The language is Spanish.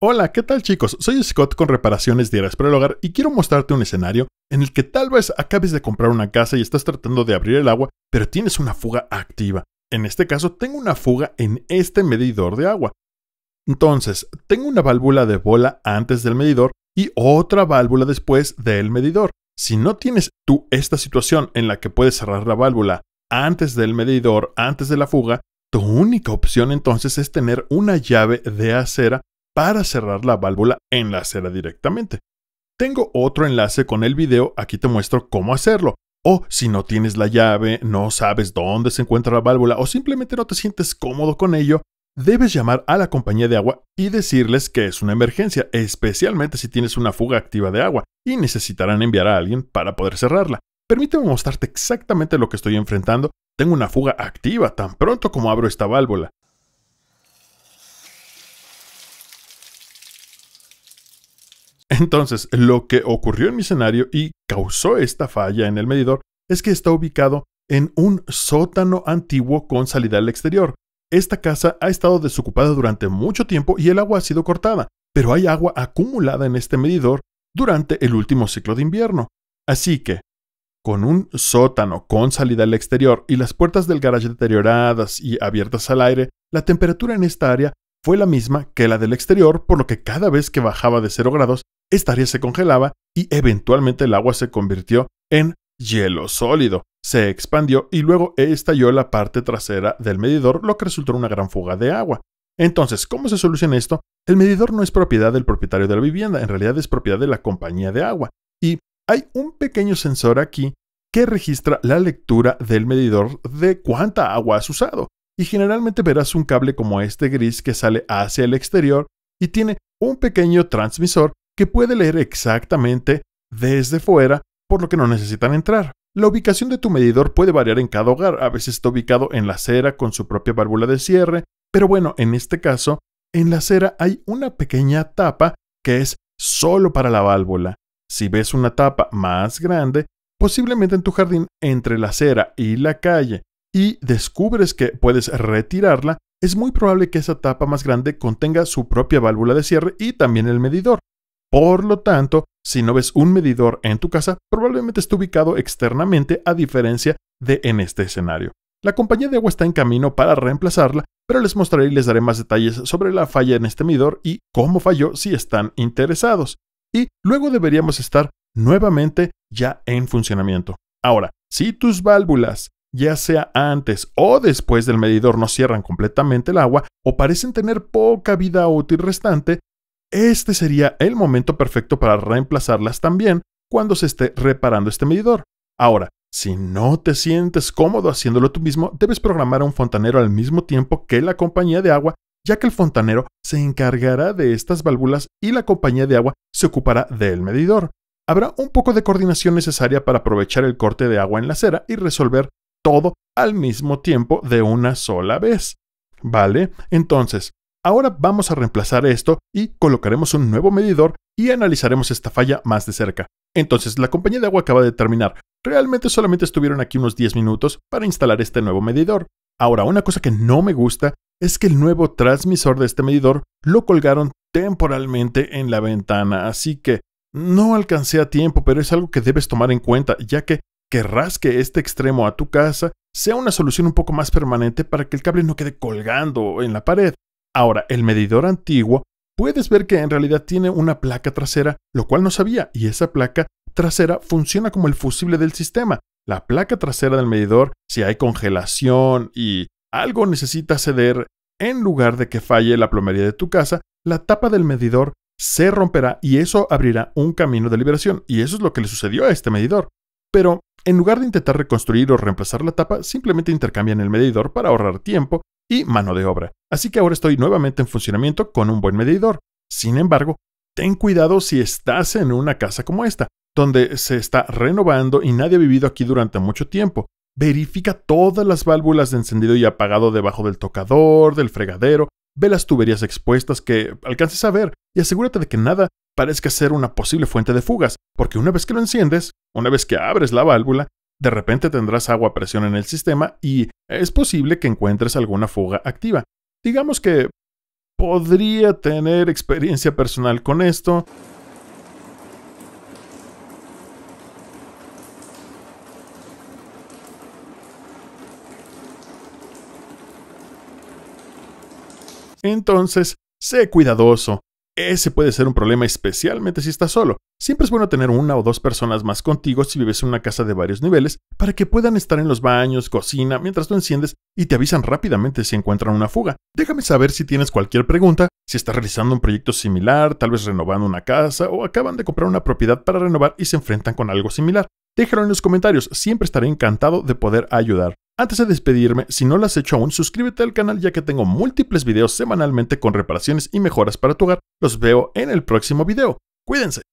Hola, ¿qué tal chicos? Soy Scott con reparaciones diarias para el hogar y quiero mostrarte un escenario en el que tal vez acabes de comprar una casa y estás tratando de abrir el agua, pero tienes una fuga activa. En este caso, tengo una fuga en este medidor de agua. Entonces, tengo una válvula de bola antes del medidor y otra válvula después del medidor. Si no tienes tú esta situación en la que puedes cerrar la válvula antes del medidor, antes de la fuga, tu única opción entonces es tener una llave de acera para cerrar la válvula en la acera directamente. Tengo otro enlace con el video, aquí te muestro cómo hacerlo. O si no tienes la llave, no sabes dónde se encuentra la válvula o simplemente no te sientes cómodo con ello, debes llamar a la compañía de agua y decirles que es una emergencia, especialmente si tienes una fuga activa de agua y necesitarán enviar a alguien para poder cerrarla. Permíteme mostrarte exactamente lo que estoy enfrentando. Tengo una fuga activa tan pronto como abro esta válvula. Entonces, lo que ocurrió en mi escenario y causó esta falla en el medidor es que está ubicado en un sótano antiguo con salida al exterior. Esta casa ha estado desocupada durante mucho tiempo y el agua ha sido cortada, pero hay agua acumulada en este medidor durante el último ciclo de invierno. Así que, con un sótano con salida al exterior y las puertas del garage deterioradas y abiertas al aire, la temperatura en esta área fue la misma que la del exterior, por lo que cada vez que bajaba de 0 grados esta área se congelaba y eventualmente el agua se convirtió en hielo sólido. Se expandió y luego estalló la parte trasera del medidor, lo que resultó en una gran fuga de agua. Entonces, ¿cómo se soluciona esto? El medidor no es propiedad del propietario de la vivienda, en realidad es propiedad de la compañía de agua. Y hay un pequeño sensor aquí que registra la lectura del medidor de cuánta agua has usado. Y generalmente verás un cable como este gris que sale hacia el exterior y tiene un pequeño transmisor que puede leer exactamente desde fuera, por lo que no necesitan entrar. La ubicación de tu medidor puede variar en cada hogar, a veces está ubicado en la acera con su propia válvula de cierre, pero bueno, en este caso, en la acera hay una pequeña tapa que es solo para la válvula. Si ves una tapa más grande, posiblemente en tu jardín entre la acera y la calle, y descubres que puedes retirarla, es muy probable que esa tapa más grande contenga su propia válvula de cierre y también el medidor. Por lo tanto, si no ves un medidor en tu casa, probablemente esté ubicado externamente a diferencia de en este escenario. La compañía de agua está en camino para reemplazarla, pero les mostraré y les daré más detalles sobre la falla en este medidor y cómo falló si están interesados. Y luego deberíamos estar nuevamente ya en funcionamiento. Ahora, si tus válvulas, ya sea antes o después del medidor, no cierran completamente el agua o parecen tener poca vida útil restante, este sería el momento perfecto para reemplazarlas también cuando se esté reparando este medidor. Ahora, si no te sientes cómodo haciéndolo tú mismo, debes programar a un fontanero al mismo tiempo que la compañía de agua, ya que el fontanero se encargará de estas válvulas y la compañía de agua se ocupará del medidor. Habrá un poco de coordinación necesaria para aprovechar el corte de agua en la acera y resolver todo al mismo tiempo de una sola vez. ¿Vale? Entonces, Ahora vamos a reemplazar esto y colocaremos un nuevo medidor y analizaremos esta falla más de cerca. Entonces, la compañía de agua acaba de terminar. Realmente solamente estuvieron aquí unos 10 minutos para instalar este nuevo medidor. Ahora, una cosa que no me gusta es que el nuevo transmisor de este medidor lo colgaron temporalmente en la ventana, así que no alcancé a tiempo, pero es algo que debes tomar en cuenta, ya que querrás que este extremo a tu casa sea una solución un poco más permanente para que el cable no quede colgando en la pared. Ahora, el medidor antiguo, puedes ver que en realidad tiene una placa trasera, lo cual no sabía, y esa placa trasera funciona como el fusible del sistema. La placa trasera del medidor, si hay congelación y algo necesita ceder, en lugar de que falle la plomería de tu casa, la tapa del medidor se romperá y eso abrirá un camino de liberación, y eso es lo que le sucedió a este medidor. Pero, en lugar de intentar reconstruir o reemplazar la tapa, simplemente intercambian el medidor para ahorrar tiempo y mano de obra. Así que ahora estoy nuevamente en funcionamiento con un buen medidor. Sin embargo, ten cuidado si estás en una casa como esta, donde se está renovando y nadie ha vivido aquí durante mucho tiempo. Verifica todas las válvulas de encendido y apagado debajo del tocador, del fregadero, ve las tuberías expuestas que alcances a ver y asegúrate de que nada parezca ser una posible fuente de fugas, porque una vez que lo enciendes, una vez que abres la válvula, de repente tendrás agua a presión en el sistema y es posible que encuentres alguna fuga activa. Digamos que podría tener experiencia personal con esto. Entonces, sé cuidadoso, ese puede ser un problema especialmente si estás solo. Siempre es bueno tener una o dos personas más contigo si vives en una casa de varios niveles para que puedan estar en los baños, cocina, mientras tú enciendes y te avisan rápidamente si encuentran una fuga. Déjame saber si tienes cualquier pregunta, si estás realizando un proyecto similar, tal vez renovando una casa o acaban de comprar una propiedad para renovar y se enfrentan con algo similar. Déjalo en los comentarios, siempre estaré encantado de poder ayudar. Antes de despedirme, si no lo has hecho aún, suscríbete al canal ya que tengo múltiples videos semanalmente con reparaciones y mejoras para tu hogar. Los veo en el próximo video. Cuídense.